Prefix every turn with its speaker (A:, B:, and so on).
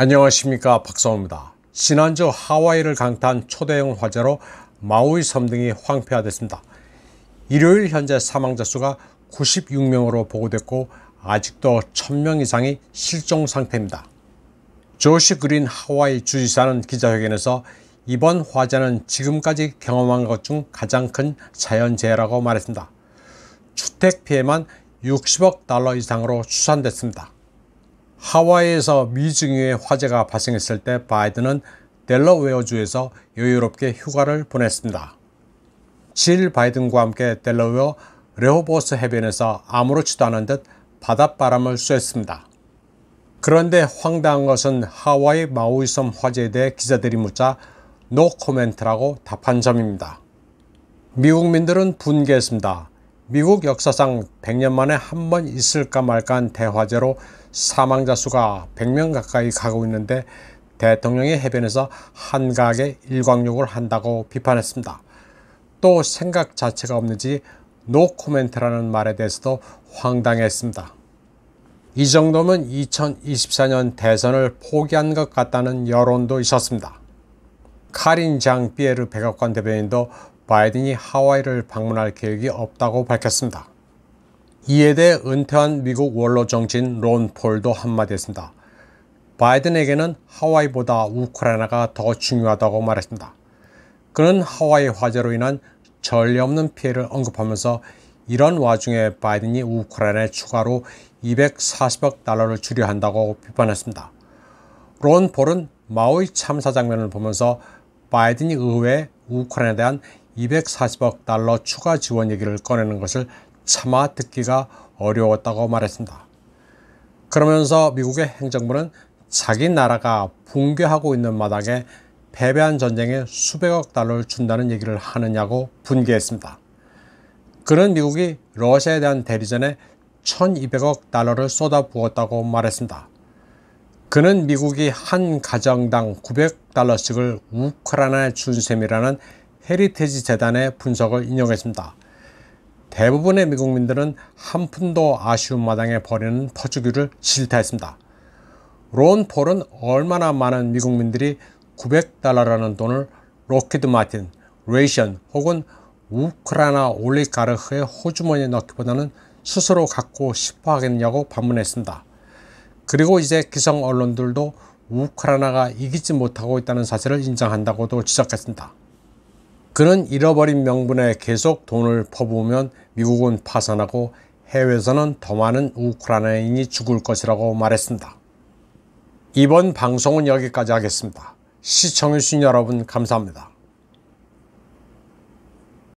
A: 안녕하십니까 박성호입니다. 지난주 하와이를 강타한 초대형 화재로 마우이 섬 등이 황폐화됐습니다. 일요일 현재 사망자 수가 96명으로 보고됐고 아직도 1000명 이상이 실종 상태입니다. 조시 그린 하와이 주지사는 기자회견에서 이번 화재는 지금까지 경험한 것 중 가장 큰 자연재해라고 말했습니다. 주택 피해만 60억 달러 이상으로 추산됐습니다. 하와이에서 미증의 화재가 발생했을 때 바이든은 델러웨어주에서 여유롭게 휴가를 보냈습니다. 질 바이든과 함께 델러웨어 레호보스 해변에서 아무렇지도 않은 듯 바닷바람을 쐬었습니다. 그런데 황당한 것은 하와이 마우이섬 화재에 대해 기자들이 묻자 노 코멘트라고 답한 점입니다. 미국민들은 분개했습니다. 미국 역사상 100년 만에 한 번 있을까 말까한 대화재로 사망자 수가 100명 가까이 가고 있는데 대통령이 해변에서 한가하게 일광욕을 한다고 비판했습니다. 또 생각 자체가 없는지 노 코멘트라는 말에 대해서도 황당했습니다. 이 정도면 2024년 대선을 포기한 것 같다는 여론도 있었습니다. 카린 장 피에르 백악관 대변인도 바이든이 하와이를 방문할 계획이 없다고 밝혔습니다. 이에 대해 은퇴한 미국 원로 정치인 론 폴도 한마디 했습니다. 바이든에게는 하와이보다 우크라이나가 더 중요하다고 말했습니다. 그는 하와이 화재로 인한 전례 없는 피해를 언급하면서 이런 와중에 바이든이 우크라이나에 추가로 240억 달러를 줄여야 한다고 비판했습니다. 론 폴은 마오이 참사 장면을 보면서 바이든이 의회에 우크라이나에 대한 240억 달러 추가 지원 얘기를 꺼내는 것을 차마 듣기가 어려웠다고 말했습니다. 그러면서 미국의 행정부는 자기 나라가 붕괴하고 있는 마당에 패배한 전쟁에 수백억 달러를 준다는 얘기를 하느냐고 분개했습니다. 그는 미국이 러시아에 대한 대리전에 1200억 달러를 쏟아부었다고 말했습니다. 그는 미국이 한 가정당 900달러씩을 우크라이나에 준 셈이라는 헤리티지 재단의 분석을 인용했습니다. 대부분의 미국민들은 한 푼도 아쉬운 마당에 버리는 퍼주기를 질타했습니다론 폴은 얼마나 많은 미국민들이 900달러라는 돈을 로키드 마틴, 레이션 혹은 우크라나 올리가르흐의 호주머니에 넣기보다는 스스로 갖고 싶어 하겠냐고 반문했습니다. 그리고 이제 기성 언론들도 우크라나가 이기지 못하고 있다는 사실을 인정한다고도 지적했습니다. 그는 잃어버린 명분에 계속 돈을 퍼부으면 미국은 파산하고 해외에서는 더 많은 우크라이나인이 죽을 것이라고 말했습니다. 이번 방송은 여기까지 하겠습니다. 시청해주신 여러분 감사합니다.